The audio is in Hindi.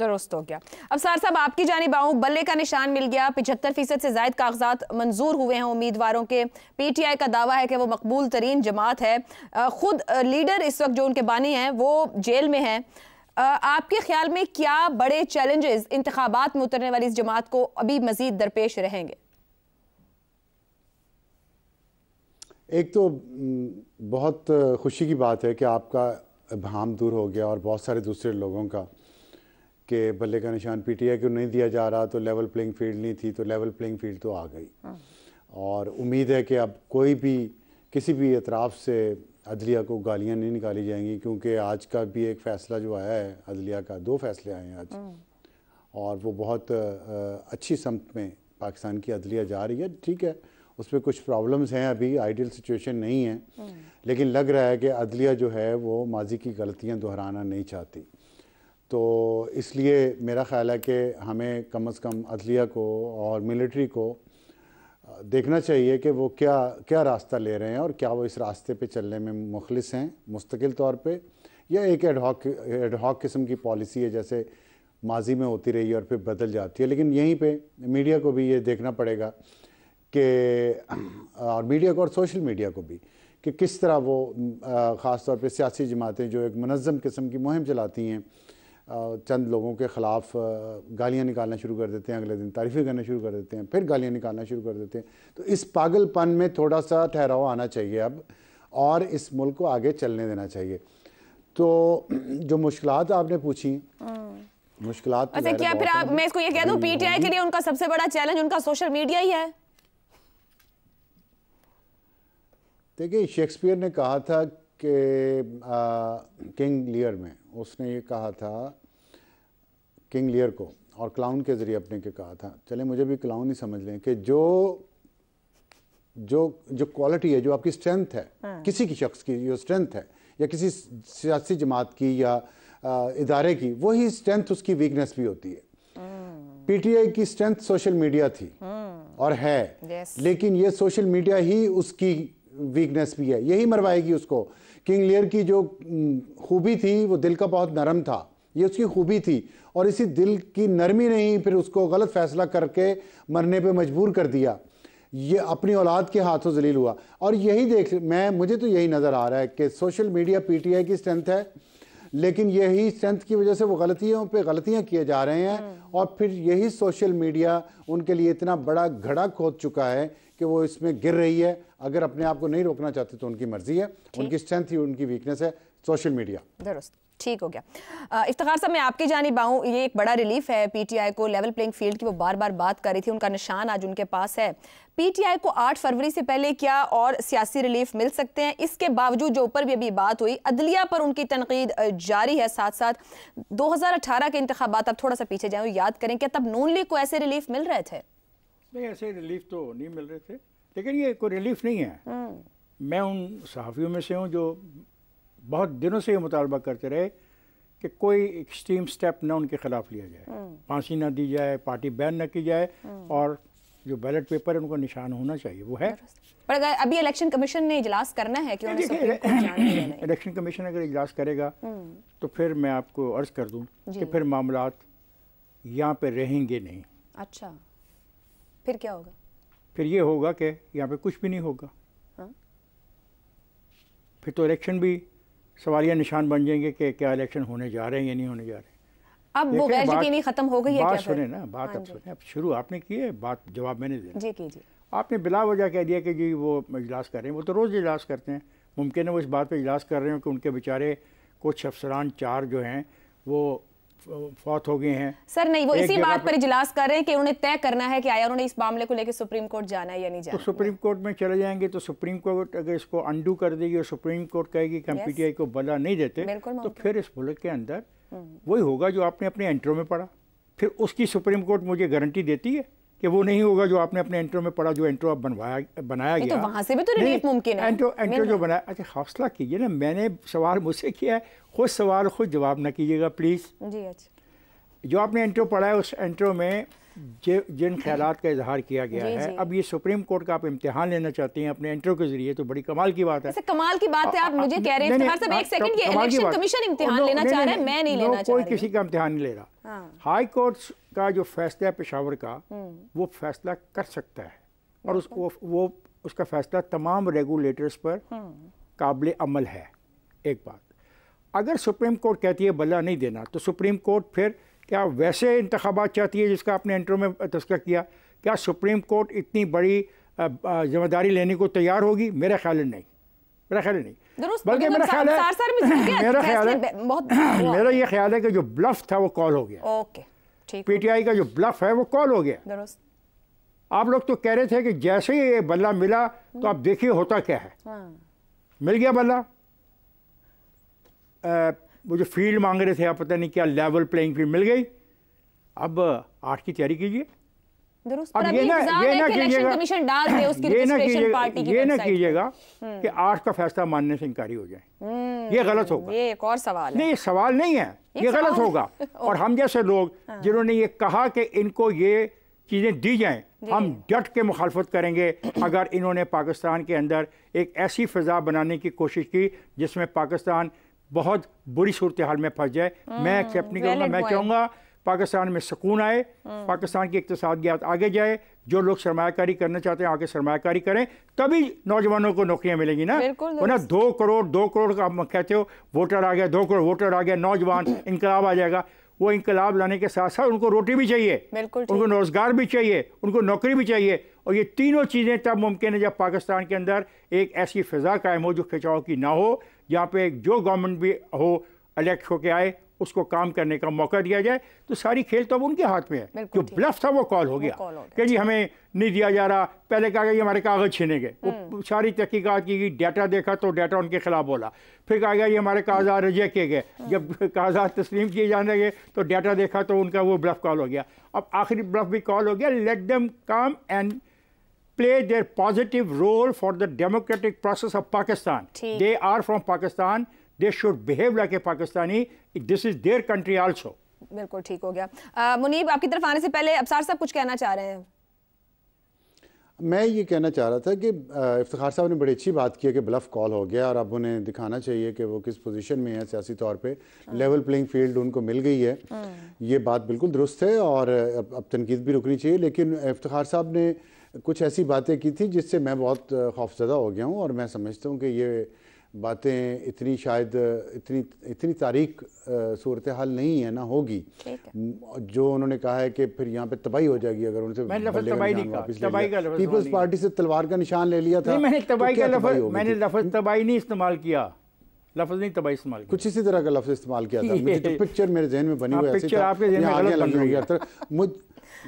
दुरुस्त हो गया अब सार साहब आपकी जानी बाहू बल्ले का निशान मिल गया पिछहत्तर फीसद से जायद कागजात मंजूर हुए हैं उम्मीदवारों के पीटीआई का दावा है कि वो मकबूल तरीन जमात है खुद लीडर इस वक्त जो उनके बानी हैं वो जेल में हैं आपके ख्याल में क्या बड़े चैलेंजेस इंतबात में उतरने वाली इस जमात को अभी मजीद दरपेश रहेंगे एक तो बहुत खुशी की बात है कि आपका भाम दूर हो गया और बहुत सारे दूसरे लोगों का कि बल्ले का निशान पीटीआई को नहीं दिया जा रहा तो लेवल प्लेइंग फील्ड नहीं थी तो लेवल प्लेइंग फील्ड तो आ गई हाँ। और उम्मीद है कि अब कोई भी किसी भी अतराफ़ से अदलिया को गालियाँ नहीं निकाली जाएंगी क्योंकि आज का भी एक फ़ैसला जो आया है अदलिया का दो फैसले आए हैं आज हाँ। और वो बहुत अच्छी समत में पाकिस्तान की अदलिया जा रही है ठीक है उसमें कुछ प्रॉब्लम्स हैं अभी आइडियल सिचुएशन नहीं है हाँ। लेकिन लग रहा है कि अदलिया जो है वो माजी की गलतियाँ दोहराना नहीं चाहती तो इसलिए मेरा ख़्याल है कि हमें कम अज़ कम अदलिया को और मिलिट्री को देखना चाहिए कि वो क्या क्या रास्ता ले रहे हैं और क्या वो इस रास्ते पे चलने में मुखलिस हैं मुस्तकिल तौर पे या एक एडहॉक एडहॉक किस्म की पॉलिसी है जैसे माजी में होती रही है और फिर बदल जाती है लेकिन यहीं पे मीडिया को भी ये देखना पड़ेगा कि और मीडिया को और सोशल मीडिया को भी कि किस तरह वो ख़ास तौर पर सियासी जमातें जो एक मनज़म किस्म की मुहिम चलाती हैं चंद लोगों के ख़िलाफ़ गालियाँ निकालना शुरू कर देते हैं अगले दिन तारीफ़ें करना शुरू कर देते हैं फिर गालियाँ निकालना शुरू कर देते हैं तो इस पागलपन में थोड़ा सा ठहराव आना चाहिए अब और इस मुल्क को आगे चलने देना चाहिए तो जो मुश्किल आपने पूछी हम्म। मुश्किल तो अच्छा क्या फिर आप मैं इसको ये कह हम्म। पीटीआई के लिए उनका सबसे बड़ा चैलेंज उनका सोशल मीडिया ही है देखिए शेक्सपियर ने कहा था कि किंग लियर में उसने ये कहा था किंग लियर को और क्लाउन के ज़रिए अपने के कहा था चले मुझे भी क्लाउन ही समझ लें कि जो जो जो क्वालिटी है जो आपकी स्ट्रेंथ है हाँ। किसी की शख्स की जो स्ट्रेंथ है या किसी सियासी जमात की या इदारे की वही स्ट्रेंथ उसकी वीकनेस भी होती है पीटीआई हम्म। की स्ट्रेंथ सोशल मीडिया थी हम्म। और है लेकिन ये सोशल मीडिया ही उसकी वीकनेस भी है यही मरवाएगी उसको किंग लियर की जो खूबी थी वो दिल का बहुत नरम था ये उसकी खूबी थी और इसी दिल की नरमी ने ही फिर उसको गलत फैसला करके मरने पे मजबूर कर दिया ये अपनी औलाद के हाथों जलील हुआ और यही देख मैं मुझे तो यही नज़र आ रहा है कि सोशल मीडिया पीटीआई की स्ट्रेंथ है लेकिन यही स्ट्रेंथ की वजह से वो गलतियों पे गलतियां किए जा रहे हैं हम्म। और फिर यही सोशल मीडिया उनके लिए इतना बड़ा घड़ा खोद चुका है कि वो इसमें गिर रही है अगर अपने आप को नहीं रोकना चाहते तो उनकी मर्जी है उनकी स्ट्रेंथ ही उनकी वीकनेस है सोशल मीडिया दरुस्त ठीक हो गया इफ्तार साहब मैं आपकी जानी बाऊँ ये एक बड़ा रिलीफ है पीटीआई को लेवल प्लेइंग फील्ड की वो बार बार बात कर रही थी उनका निशान आज उनके पास है पीटीआई को 8 फरवरी से पहले क्या और सियासी रिलीफ मिल सकते हैं इसके बावजूद जो ऊपर भी अभी बात हुई अदलिया पर उनकी तनकीद जारी है साथ साथ 2018 के इंतबात आप थोड़ा सा पीछे जाए याद करें क्या तब नून लीग को ऐसे रिलीफ मिल रहे थे नहीं ऐसे रिलीफ तो नहीं मिल रहे थे लेकिन ये कोई रिलीफ नहीं है हम्म। मैं उन सहाफ़ियों में से हूँ जो बहुत दिनों से ये मुतालबा करते रहे कि कोई एक्सट्रीम स्टेप ना उनके ख़िलाफ़ लिया जाए हम्म। फांसी ना दी जाए पार्टी बैन ना की जाए हम्म। और जो बैलेट पेपर है उनका निशान होना चाहिए वो है पर अगर अभी इलेक्शन कमीशन ने इजलास करना है क्यों इलेक्शन कमीशन अगर इजलास करेगा हम्म। तो फिर मैं आपको अर्ज कर दूँ कि फिर मामला यहाँ पे रहेंगे नहीं अच्छा फिर क्या होगा फिर ये होगा कि यहाँ पे कुछ भी नहीं होगा हाँ। फिर तो इलेक्शन भी सवालिया निशान बन जाएंगे कि क्या इलेक्शन होने जा रहे हैं या नहीं होने जा रहे अब वो गैर यकीनी खत्म हो गई है बात सुने ना बात हाँ अब सुने अब शुरू आपने की है बात जवाब मैंने दिया आपने बिला वजह कह दिया कि जी वो इजलास कर रहे हैं वो तो रोज़ इजलास करते हैं मुमकिन है वो इस बात पर इजलास कर रहे हो कि उनके बेचारे कुछ अफसरान चार जो हैं वो फौत हो गए हैं सर नहीं वो इसी बात पर इजलास कर रहे हैं कि उन्हें तय करना है कि आया उन्होंने इस मामले को लेकर सुप्रीम कोर्ट जाना है या नहीं तो जाना तो सुप्रीम कोर्ट में चले जाएंगे तो सुप्रीम कोर्ट अगर इसको अंडू कर देगी और सुप्रीम कोर्ट कहेगी कि हम को बला नहीं देते तो फिर इस मुल्क के अंदर हम्म। वही होगा जो आपने अपने एंट्रो में पढ़ा फिर उसकी सुप्रीम कोर्ट मुझे गारंटी देती है कि वो नहीं होगा जो आपने अपने एंट्रो में पढ़ा जो एंट्रो आप बनवाया बनाया तो गया तो वहाँ से भी तो रिलीफ मुमकिन है एंट्रो एंट्रो जो बनाया अच्छा हौसला कीजिए ना मैंने सवाल मुझसे किया है खुद सवाल खुद जवाब ना कीजिएगा प्लीज़ जी अच्छा जो आपने एंट्रो पढ़ा है उस एंट्रो में जिन ख्याल का इजहार किया गया जी, है जी। अब ये सुप्रीम कोर्ट का आप इम्तिहान लेना चाहते हैं अपने एंट्रो के जरिए तो बड़ी कमाल की बात है कमाल की बात है आप मुझे कह रहे हैं सब एक सेकंड ये इलेक्शन कमीशन इम्तिहान लेना चाह रहा है मैं नहीं लेना चाह रहा कोई किसी का इम्तिहान नहीं ले रहा हाँ। हाई कोर्ट का जो फैसला है पेशावर का हम्म। वो फैसला कर सकता है और उस अच्छा। वो, वो उसका फैसला तमाम रेगुलेटर्स पर हम्म। काबिल अमल है एक बात अगर सुप्रीम कोर्ट कहती है बल्ला नहीं देना तो सुप्रीम कोर्ट फिर क्या वैसे इंतबात चाहती है जिसका आपने इंटरव्यू में तस्कर किया क्या सुप्रीम कोर्ट इतनी बड़ी जिम्मेदारी लेने को तैयार होगी मेरा ख्याल नहीं मेरा ख्याल नहीं बल्कि मतलब मेरा ख्याल है मेरा ख्याल है मेरा ये ख्याल है कि जो ब्लफ था वो कॉल हो गया ओके पीटीआई का जो ब्लफ है वो कॉल हो गया आप लोग तो कह रहे थे कि जैसे ही ये बल्ला मिला तो आप देखिए होता क्या है हाँ। मिल गया बल्ला वो जो फील्ड मांग रहे थे आप पता नहीं क्या लेवल प्लेइंग फील्ड मिल गई अब आठ की तैयारी कीजिए ये ना कीजिएगा हम्म। कि का फैसला मानने से हो जाए हम्म। ये गलत होगा ये एक और सवाल नहीं सवाल नहीं है ये गलत होगा और हम जैसे लोग हाँ। जिन्होंने ये कहा कि इनको ये चीज़ें दी जाए हम डट के मुखालफत करेंगे अगर इन्होंने पाकिस्तान के अंदर एक ऐसी फ़िज़ा बनाने की कोशिश की जिसमें पाकिस्तान बहुत बुरी सूरत हाल में फंस जाए हम्म। मैं एक्सेप्ट नहीं करूँगा मैं चाहूंगा पाकिस्तान में सुकून आए हाँ। पाकिस्तान की इकतसादियात तो आगे जाए जो लोग सरमाकारी करना चाहते हैं आगे सरमाकारी करें तभी नौजवानों को नौकरियां मिलेंगी ना वरना दो करोड़ दो करोड़ का कहते हो वोटर आ गया दो करोड़ वोटर आ गया नौजवान इनकलाब आ जाएगा वो इनकलाब लाने के साथ साथ उनको रोटी भी चाहिए उनको रोज़गार भी चाहिए उनको नौकरी भी चाहिए और ये तीनों चीज़ें तब मुमकिन है जब पाकिस्तान के अंदर एक ऐसी फ़िज़ा कायम हो जो खिंचाव की ना हो जहाँ पे जो गवर्नमेंट भी हो इलेक्ट होके आए उसको काम करने का मौका दिया जाए तो सारी खेल तो अब उनके हाथ में है जो ब्लफ था वो कॉल हो गया कि जी हमें नहीं दिया जा रहा पहले कहा गया हमारे कागज़ छीने गए वो हम्म। सारी तहकीकत की डाटा देखा तो डाटा उनके खिलाफ बोला फिर कहा गया ये हमारे कागजात रजे हम्म। किए गए हम्म। जब कागजात तस्लीम किए जाने गए तो डाटा देखा तो उनका वो ब्लफ कॉल हो गया अब आखिरी ब्लफ भी कॉल हो गया let them come and play their positive role for the democratic process of Pakistan. They are from Pakistan. They should behave like a Pakistani this is their country also बिल्कुल ठीक हो गया मुनीब आपकी तरफ आने से पहले अफसार साहब कुछ कहना चाह रहे हैं मैं ये कहना चाह रहा था कि इफ्तार साहब ने बड़ी अच्छी बात की है कि ब्लफ कॉल हो गया और अब उन्हें दिखाना चाहिए कि वो किस पोजीशन में है सियासी तौर पे लेवल प्लेइंग फील्ड उनको मिल गई है हाँ। ये बात बिल्कुल दुरुस्त है और अब, अब तनकीद भी रुकनी चाहिए लेकिन इफ्तार साहब ने कुछ ऐसी बातें की थी जिससे मैं बहुत खौफजदा हो गया हूँ और मैं समझता हूँ कि ये बातें इतनी शायद इतनी इतनी तारीख सूरत हाल नहीं है ना होगी जो उन्होंने कहा है कि फिर यहाँ पे तबाही हो जाएगी अगर उनसे पीपल्स पार्टी से तलवार का निशान ले लिया था मैंने तो तबाही का लफज मैंने लफज हम्म? तबाही नहीं इस्तेमाल किया लफ्ज नहीं तबाही इस्तेमाल कुछ इसी तरह का लफ्ज इस्तेमाल किया था पिक्चर तो मेरे जहन में बनी हुई पिक्चर हाँ, आपके